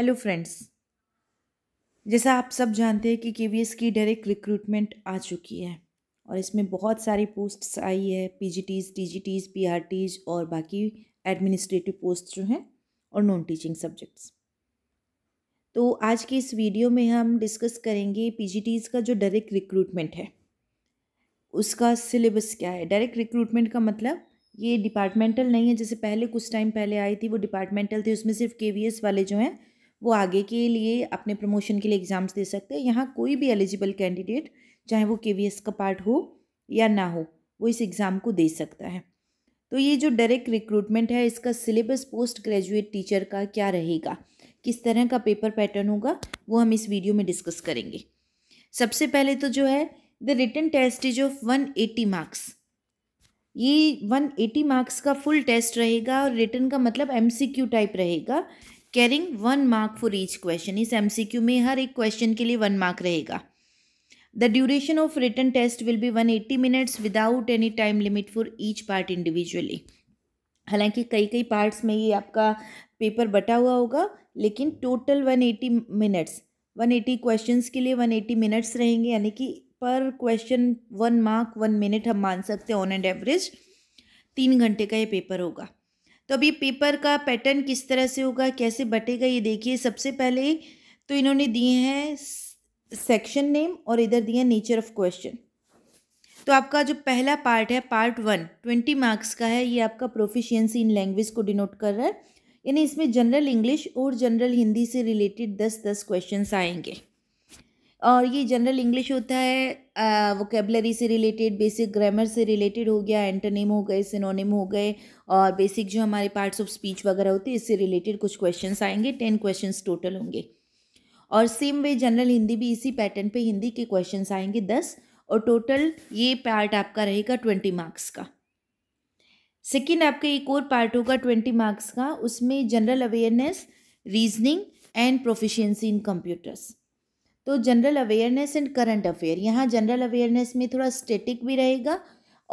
Hello friends जैसा आप सब जानते हैं कि के की डायरेक्ट रिक्रूटमेंट आ चुकी है और इसमें बहुत सारी पोस्ट्स आई है P G Ts T G Ts P R Ts और बाकी एडमिनिस्ट्रेटिव पोस्ट जो हैं और नॉन टीचिंग सब्जेक्ट्स तो आज की इस वीडियो में हम डिस्कस करेंगे पी जी टीज़ का जो डायरेक्ट रिक्रूटमेंट है उसका सिलेबस क्या है डायरेक्ट रिक्रूटमेंट का मतलब ये डिपार्टमेंटल नहीं है जैसे पहले कुछ टाइम पहले आई थी वो डिपार्टमेंटल थी उसमें सिर्फ के वाले जो हैं वो आगे के लिए अपने प्रमोशन के लिए एग्ज़ाम्स दे सकते हैं यहाँ कोई भी एलिजिबल कैंडिडेट चाहे वो के का पार्ट हो या ना हो वो इस एग्ज़ाम को दे सकता है तो ये जो डायरेक्ट रिक्रूटमेंट है इसका सिलेबस पोस्ट ग्रेजुएट टीचर का क्या रहेगा किस तरह का पेपर पैटर्न होगा वो हम इस वीडियो में डिस्कस करेंगे सबसे पहले तो जो है the written test is of one eighty marks ये वन एटी मार्क्स का फुल टेस्ट रहेगा और रिटर्न का मतलब एम सी क्यू टाइप रहेगा carrying one mark for each question इस एमसीक्यू में हर एक क्वेश्चन के लिए वन मार्क रहेगा the duration of written test will be one eighty minutes without any time limit for each part individually हालांकि कई कई पार्ट्स में ये आपका पेपर बटा हुआ होगा लेकिन total one eighty minutes one eighty question के लिए वन एटी मिनट्स रहेंगे यानी कि per question one mark one minute हम मान सकते हैं ऑन एंड एवरेज तीन घंटे का ये पेपर होगा तो अभी पेपर का पैटर्न किस तरह से होगा कैसे बटेगा ये देखिए सबसे पहले तो इन्होंने दिए हैं सेक्शन नेम और इधर दिए हैं नेचर ऑफ क्वेश्चन तो आपका जो पहला पार्ट है पार्ट वन ट्वेंटी मार्क्स का है ये आपका प्रोफिशियंसी इन लैंग्वेज को डिनोट कर रहा है यानी इसमें जनरल इंग्लिश और जनरल हिंदी से रिलेटेड दस दस क्वेश्चन आएंगे और ये जनरल इंग्लिश होता है वोकेबलरी से रिलेटेड बेसिक ग्रामर से रिलेटेड हो गया एंटोनिम हो गए सिनोनिम हो गए और बेसिक जो हमारे पार्ट्स ऑफ स्पीच वगैरह होते हैं इससे रिलेटेड कुछ क्वेश्चन आएंगे टेन क्वेश्चन टोटल होंगे और सेम वे जनरल हिंदी भी इसी पैटर्न पे हिंदी के क्वेश्चन आएंगे दस और टोटल ये पार्ट आपका रहेगा ट्वेंटी मार्क्स का सेकेंड आपका एक और पार्ट होगा ट्वेंटी मार्क्स का उसमें general awareness reasoning and proficiency in computers तो general awareness and current affair यहाँ जनरल अवेयरनेस में थोड़ा स्टेटिक भी रहेगा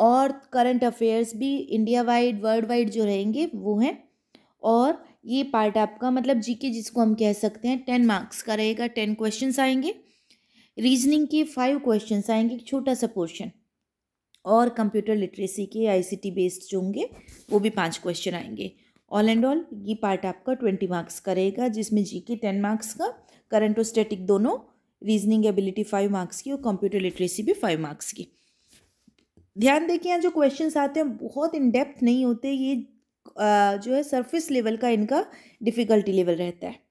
और करंट अफेयर्स भी इंडिया वाइड वर्ल्ड वाइड जो रहेंगे वो हैं और ये पार्ट आपका मतलब जीके जिसको हम कह सकते हैं टेन मार्क्स का रहेगा टेन क्वेश्चन आएंगे रीजनिंग के फाइव क्वेश्चन आएंगे एक छोटा सा पोर्शन और कंप्यूटर लिटरेसी के आईसीटी बेस्ड जो होंगे वो भी पांच क्वेश्चन आएंगे ऑल एंड ऑल ये पार्ट आपका ट्वेंटी मार्क्स का रहेगा जिसमें जी के टेन मार्क्स का करंट और स्टेटिक दोनों रीजनिंग एबिलिटी फाइव मार्क्स की और कंप्यूटर लिटरेसी भी फाइव मार्क्स की ध्यान देखिए यहाँ जो क्वेश्चन आते हैं बहुत इन डेप्थ नहीं होते ये जो है सरफेस लेवल का इनका डिफ़िकल्टी लेवल रहता है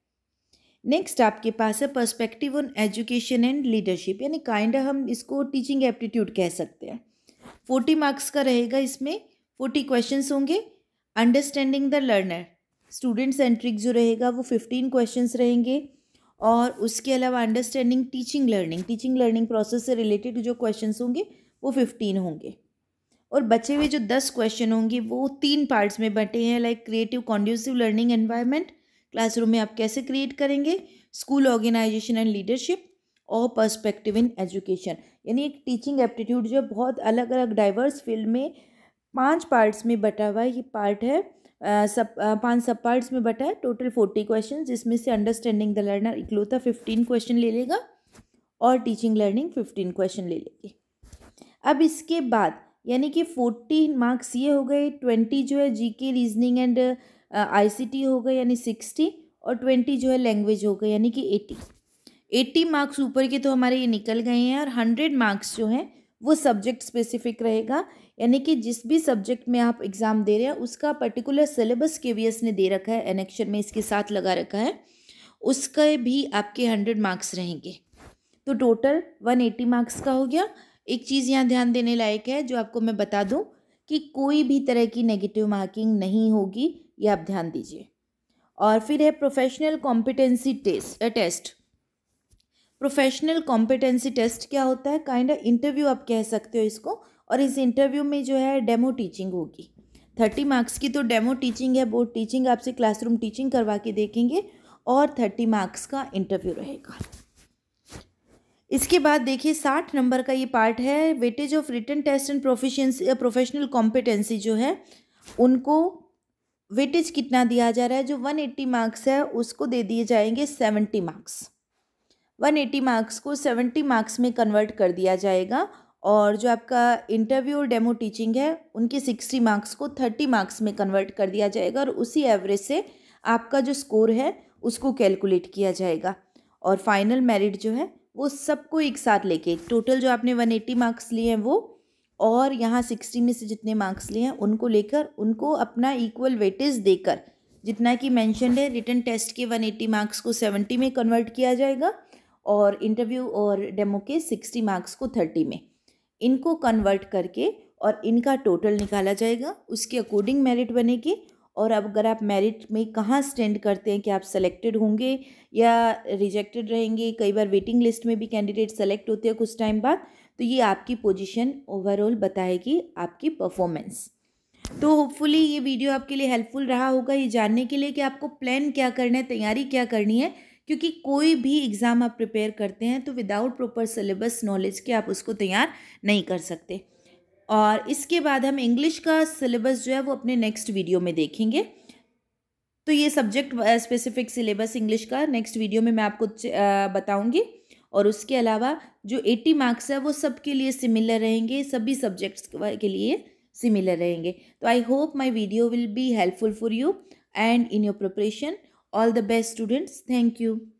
नेक्स्ट आपके पास है perspective on education and leadership यानी काइंड हम इसको टीचिंग एप्टीट्यूड कह सकते हैं फोर्टी मार्क्स का रहेगा इसमें फोर्टी क्वेश्चन होंगे understanding the learner student centric जो रहेगा वो फिफ्टीन क्वेश्चन रहेंगे और उसके अलावा understanding teaching learning teaching learning process से रिलेटेड जो क्वेश्चन होंगे वो फिफ्टीन होंगे और बचे हुए जो दस क्वेश्चन होंगे वो तीन पार्ट्स में बटे हैं like creative conducive learning environment classroom में आप कैसे क्रिएट करेंगे स्कूल ऑर्गेनाइजेशन एंड लीडरशिप और पर्सपेक्टिव इन एजुकेशन यानी एक टीचिंग एप्टीट्यूड जो बहुत अलग अलग डाइवर्स फील्ड में पांच पार्ट्स में बटा हुआ ये पार्ट है सब पांच सब पार्ट्स में बटा है टोटल फोर्टी क्वेश्चन जिसमें से अंडरस्टैंडिंग द लर्नर इकलौता फिफ्टीन क्वेश्चन ले लेगा और टीचिंग लर्निंग फिफ्टीन क्वेश्चन ले लेगी अब इसके बाद यानी कि फोर्टी मार्क्स ये हो गए ट्वेंटी जो है जी के रीजनिंग एंड टी हो गए यानी सिक्सटी और ट्वेंटी जो है लैंग्वेज हो गए यानी कि एटी एट्टी मार्क्स ऊपर के तो हमारे ये निकल गए हैं और हंड्रेड मार्क्स जो हैं वो सब्जेक्ट स्पेसिफिक रहेगा यानी कि जिस भी सब्जेक्ट में आप एग्ज़ाम दे रहे हैं उसका पर्टिकुलर सिलेबस के वी ने दे रखा है एनेक्शन में इसके साथ लगा रखा है उसके भी आपके हंड्रेड मार्क्स रहेंगे तो टोटल वन एटी मार्क्स का हो गया एक चीज़ यहाँ ध्यान देने लायक है जो आपको मैं बता दूँ कि कोई भी तरह की नेगेटिव मार्किंग नहीं होगी ये आप ध्यान दीजिए और फिर है professional competency test test professional competency test क्या होता है काइंड ऑफ इंटरव्यू आप कह सकते हो इसको और इस इंटरव्यू में जो है डेमो टीचिंग होगी थर्टी मार्क्स की तो डेमो टीचिंग है बोर्ड टीचिंग आपसे क्लासरूम टीचिंग करवा के देखेंगे और थर्टी मार्क्स का इंटरव्यू रहेगा इसके बाद देखिए साठ नंबर का ये पार्ट है weightage of written test and proficiency professional competency जो है उनको वेटेज कितना दिया जा रहा है जो वन एट्टी मार्क्स है उसको दे दिए जाएंगे सेवेंटी मार्क्स 180 मार्क्स को 70 मार्क्स में कन्वर्ट कर दिया जाएगा और जो आपका इंटरव्यू और डेमो टीचिंग है उनके 60 मार्क्स को 30 मार्क्स में कन्वर्ट कर दिया जाएगा और उसी एवरेज से आपका जो स्कोर है उसको कैलकुलेट किया जाएगा और फाइनल मेरिट जो है वो सबको एक साथ लेके टोटल जो आपने 180 मार्क्स लिए हैं वो और यहाँ 60 में से जितने मार्क्स लिए हैं उनको लेकर उनको अपना इक्वल वेटेज देकर जितना कि मैंशनड है रिटर्न टेस्ट के एटी मार्क्स को सेवेंटी में कन्वर्ट किया जाएगा और इंटरव्यू और डेमो के सिक्सटी मार्क्स को थर्टी में इनको कन्वर्ट करके और इनका टोटल निकाला जाएगा उसके अकॉर्डिंग मेरिट बनेगी और अब अगर आप मेरिट में कहाँ स्टैंड करते हैं कि आप सेलेक्टेड होंगे या रिजेक्टेड रहेंगे कई बार वेटिंग लिस्ट में भी कैंडिडेट सेलेक्ट होते हैं कुछ टाइम बाद तो ये आपकी पोजीशन ओवरऑल बताएगी आपकी परफॉर्मेंस तो होपफुली ये वीडियो आपके लिए हेल्पफुल रहा होगा ये जानने के लिए कि आपको प्लान क्या करना है तैयारी क्या करनी है क्योंकि कोई भी एग्ज़ाम आप प्रिपेयर करते हैं तो विदाउट प्रॉपर सिलेबस नॉलेज के आप उसको तैयार नहीं कर सकते और इसके बाद हम इंग्लिश का सिलेबस जो है वो अपने नेक्स्ट वीडियो में देखेंगे तो ये सब्जेक्ट स्पेसिफिक सिलेबस इंग्लिश का नेक्स्ट वीडियो में मैं आपको बताऊंगी और उसके अलावा जो एट्टी मार्क्स है वो सबके लिए सिमिलर रहेंगे सभी सब्जेक्ट्स के लिए सिमिलर रहेंगे तो I hope my video will be helpful for you and in your preparation All the best students. Thank you.